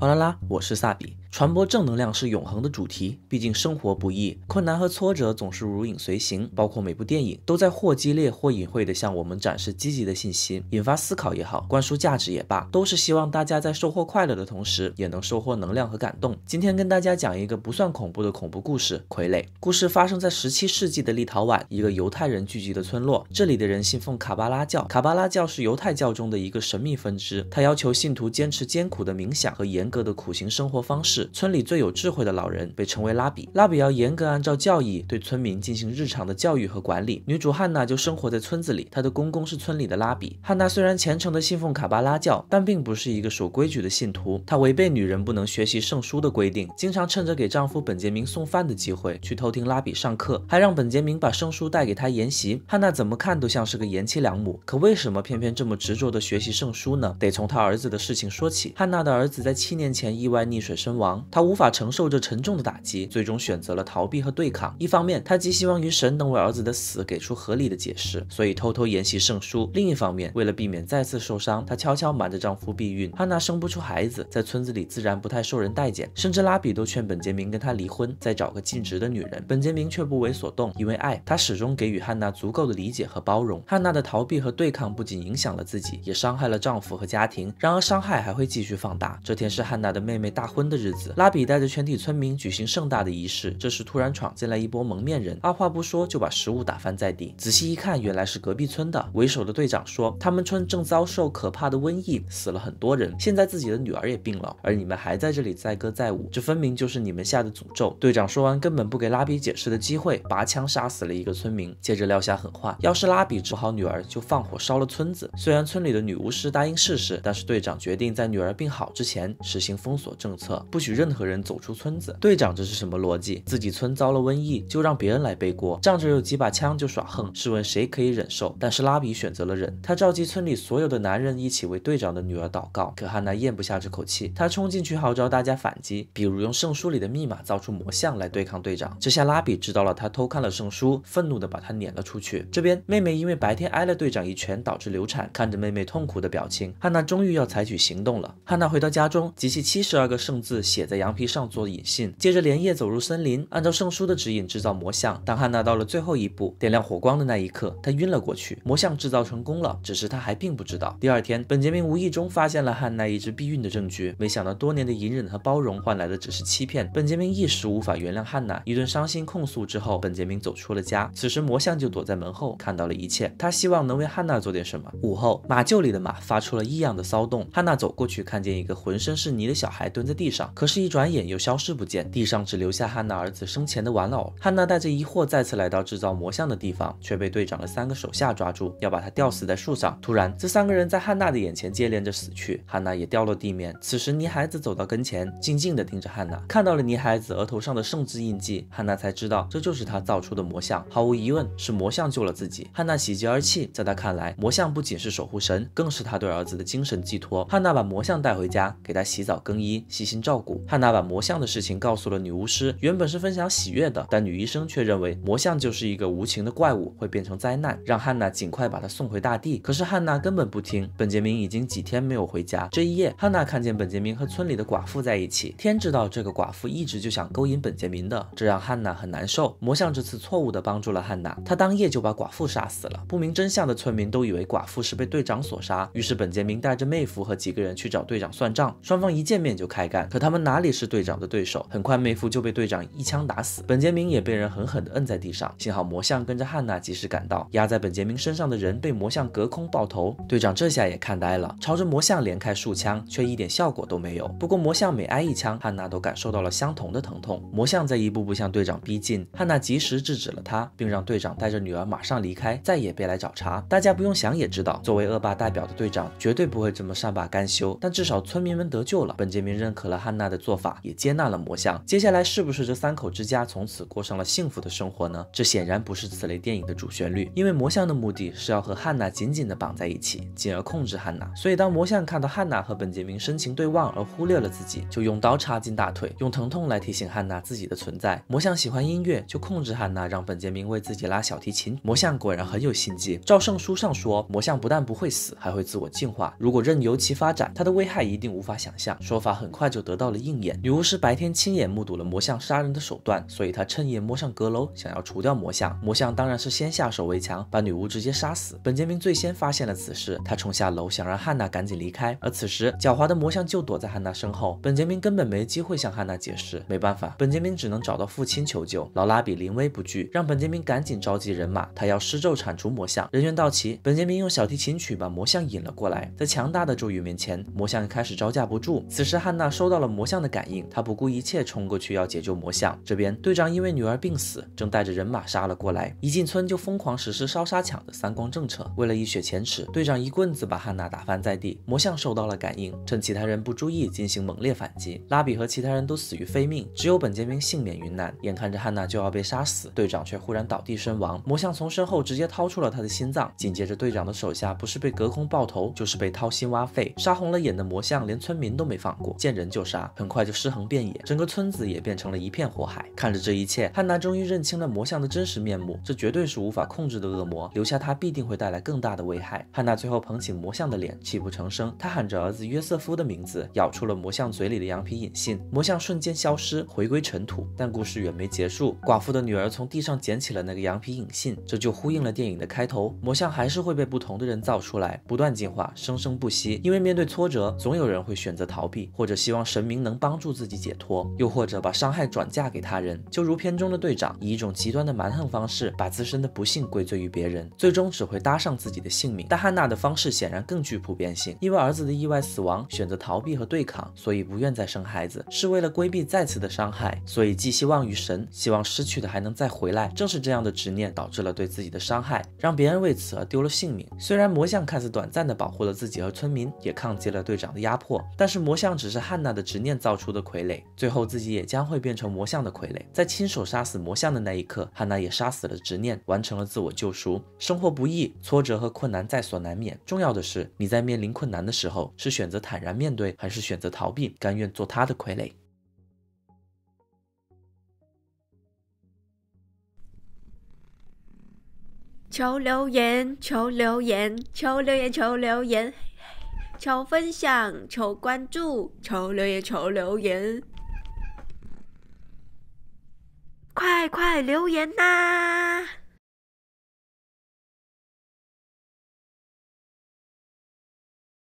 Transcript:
哗啦啦，我是萨比。传播正能量是永恒的主题，毕竟生活不易，困难和挫折总是如影随形。包括每部电影都在或激烈或隐晦地向我们展示积极的信息，引发思考也好，灌输价值也罢，都是希望大家在收获快乐的同时，也能收获能量和感动。今天跟大家讲一个不算恐怖的恐怖故事——傀儡。故事发生在十七世纪的立陶宛，一个犹太人聚集的村落。这里的人信奉卡巴拉教，卡巴拉教是犹太教中的一个神秘分支，它要求信徒坚持艰苦的冥想和研。严格的苦行生活方式，村里最有智慧的老人被称为拉比。拉比要严格按照教义对村民进行日常的教育和管理。女主汉娜就生活在村子里，她的公公是村里的拉比。汉娜虽然虔诚的信奉卡巴拉教，但并不是一个守规矩的信徒。她违背女人不能学习圣书的规定，经常趁着给丈夫本杰明送饭的机会去偷听拉比上课，还让本杰明把圣书带给她研习。汉娜怎么看都像是个贤妻良母，可为什么偏偏这么执着的学习圣书呢？得从她儿子的事情说起。汉娜的儿子在前。七年前意外溺水身亡，她无法承受这沉重的打击，最终选择了逃避和对抗。一方面，她寄希望于神能为儿子的死给出合理的解释，所以偷偷研习圣书；另一方面，为了避免再次受伤，她悄悄瞒着丈夫避孕。汉娜生不出孩子，在村子里自然不太受人待见，甚至拉比都劝本杰明跟她离婚，再找个尽职的女人。本杰明却不为所动，因为爱，他始终给予汉娜足够的理解和包容。汉娜的逃避和对抗不仅影响了自己，也伤害了丈夫和家庭。然而，伤害还会继续放大。这天是。汉娜的妹妹大婚的日子，拉比带着全体村民举行盛大的仪式。这时突然闯进来一波蒙面人，二话不说就把食物打翻在地。仔细一看，原来是隔壁村的为首的队长说，他们村正遭受可怕的瘟疫，死了很多人。现在自己的女儿也病了，而你们还在这里载歌载舞，这分明就是你们下的诅咒。队长说完，根本不给拉比解释的机会，拔枪杀死了一个村民，接着撂下狠话：要是拉比治不好女儿，就放火烧了村子。虽然村里的女巫师答应试试，但是队长决定在女儿病好之前。实行封锁政策，不许任何人走出村子。队长，这是什么逻辑？自己村遭了瘟疫，就让别人来背锅？仗着有几把枪就耍横，试问谁可以忍受？但是拉比选择了忍。他召集村里所有的男人一起为队长的女儿祷告。可汉娜咽不下这口气，他冲进去号召大家反击，比如用圣书里的密码造出魔像来对抗队长。这下拉比知道了，他偷看了圣书，愤怒的把他撵了出去。这边妹妹因为白天挨了队长一拳导致流产，看着妹妹痛苦的表情，汉娜终于要采取行动了。汉娜回到家中。集齐七十二个圣字写在羊皮上做引信，接着连夜走入森林，按照圣书的指引制造魔像。当汉娜到了最后一步，点亮火光的那一刻，她晕了过去。魔像制造成功了，只是她还并不知道。第二天，本杰明无意中发现了汉娜一直避孕的证据，没想到多年的隐忍和包容换来的只是欺骗。本杰明一时无法原谅汉娜，一顿伤心控诉之后，本杰明走出了家。此时魔像就躲在门后，看到了一切。他希望能为汉娜做点什么。午后，马厩里的马发出了异样的骚动。汉娜走过去，看见一个浑身是。泥的小孩蹲在地上，可是，一转眼又消失不见，地上只留下汉娜儿子生前的玩偶。汉娜带着疑惑再次来到制造魔像的地方，却被队长的三个手下抓住，要把他吊死在树上。突然，这三个人在汉娜的眼前接连着死去，汉娜也掉落地面。此时，泥孩子走到跟前，静静的盯着汉娜，看到了泥孩子额头上的圣之印记，汉娜才知道这就是他造出的魔像，毫无疑问是魔像救了自己。汉娜喜极而泣，在他看来，魔像不仅是守护神，更是他对儿子的精神寄托。汉娜把魔像带回家，给他洗。洗澡更衣，细心照顾。汉娜把魔像的事情告诉了女巫师，原本是分享喜悦的，但女医生却认为魔像就是一个无情的怪物，会变成灾难，让汉娜尽快把他送回大地。可是汉娜根本不听。本杰明已经几天没有回家，这一夜，汉娜看见本杰明和村里的寡妇在一起。天知道这个寡妇一直就想勾引本杰明的，这让汉娜很难受。魔像这次错误的帮助了汉娜，他当夜就把寡妇杀死了。不明真相的村民都以为寡妇是被队长所杀，于是本杰明带着妹夫和几个人去找队长算账，双。一见面就开干，可他们哪里是队长的对手？很快，妹夫就被队长一枪打死，本杰明也被人狠狠地摁在地上。幸好魔像跟着汉娜及时赶到，压在本杰明身上的人被魔像隔空爆头。队长这下也看呆了，朝着魔像连开数枪，却一点效果都没有。不过魔像每挨一枪，汉娜都感受到了相同的疼痛。魔像在一步步向队长逼近，汉娜及时制止了他，并让队长带着女儿马上离开，再也别来找茬。大家不用想也知道，作为恶霸代表的队长绝对不会这么善罢甘休。但至少村民们得。救了，本杰明认可了汉娜的做法，也接纳了魔像。接下来是不是这三口之家从此过上了幸福的生活呢？这显然不是此类电影的主旋律，因为魔像的目的是要和汉娜紧紧的绑在一起，进而控制汉娜。所以当魔像看到汉娜和本杰明深情对望而忽略了自己，就用刀插进大腿，用疼痛来提醒汉娜自己的存在。魔像喜欢音乐，就控制汉娜让本杰明为自己拉小提琴。魔像果然很有心机。照圣书上说，魔像不但不会死，还会自我进化。如果任由其发展，它的危害一定无法想象。说法很快就得到了应验。女巫师白天亲眼目睹了魔像杀人的手段，所以她趁夜摸上阁楼，想要除掉魔像。魔像当然是先下手为强，把女巫直接杀死。本杰明最先发现了此事，他冲下楼想让汉娜赶紧离开，而此时狡猾的魔像就躲在汉娜身后，本杰明根本没机会向汉娜解释。没办法，本杰明只能找到父亲求救。劳拉比临危不惧，让本杰明赶紧召集人马，他要施咒铲除魔像。人员到齐，本杰明用小提琴曲把魔像引了过来，在强大的咒语面前，魔像开始招架不住。此时，汉娜收到了魔像的感应，她不顾一切冲过去要解救魔像。这边，队长因为女儿病死，正带着人马杀了过来。一进村就疯狂实施烧杀抢的三光政策。为了一雪前耻，队长一棍子把汉娜打翻在地。魔像受到了感应，趁其他人不注意进行猛烈反击。拉比和其他人都死于非命，只有本杰明幸免于难。眼看着汉娜就要被杀死，队长却忽然倒地身亡。魔像从身后直接掏出了他的心脏。紧接着，队长的手下不是被隔空爆头，就是被掏心挖肺。杀红了眼的魔像连村民都。都没放过，见人就杀，很快就尸横遍野，整个村子也变成了一片火海。看着这一切，汉娜终于认清了魔像的真实面目，这绝对是无法控制的恶魔，留下他必定会带来更大的危害。汉娜最后捧起魔像的脸，泣不成声，她喊着儿子约瑟夫的名字，咬出了魔像嘴里的羊皮引信，魔像瞬间消失，回归尘土。但故事远没结束，寡妇的女儿从地上捡起了那个羊皮引信，这就呼应了电影的开头，魔像还是会被不同的人造出来，不断进化，生生不息。因为面对挫折，总有人会选择。逃避，或者希望神明能帮助自己解脱，又或者把伤害转嫁给他人。就如片中的队长，以一种极端的蛮横方式，把自身的不幸归罪于别人，最终只会搭上自己的性命。但汉娜的方式显然更具普遍性，因为儿子的意外死亡，选择逃避和对抗，所以不愿再生孩子，是为了规避再次的伤害，所以寄希望于神，希望失去的还能再回来。正是这样的执念，导致了对自己的伤害，让别人为此而丢了性命。虽然魔像看似短暂的保护了自己和村民，也抗击了队长的压迫，但是。魔像只是汉娜的执念造出的傀儡，最后自己也将会变成魔像的傀儡。在亲手杀死魔像的那一刻，汉娜也杀死了执念，完成了自我救赎。生活不易，挫折和困难在所难免。重要的是，你在面临困难的时候，是选择坦然面对，还是选择逃避？甘愿做他的傀儡？求留言，求留言，求留言，求留言。求分享，求关注，求留言，求留言，快快留言呐！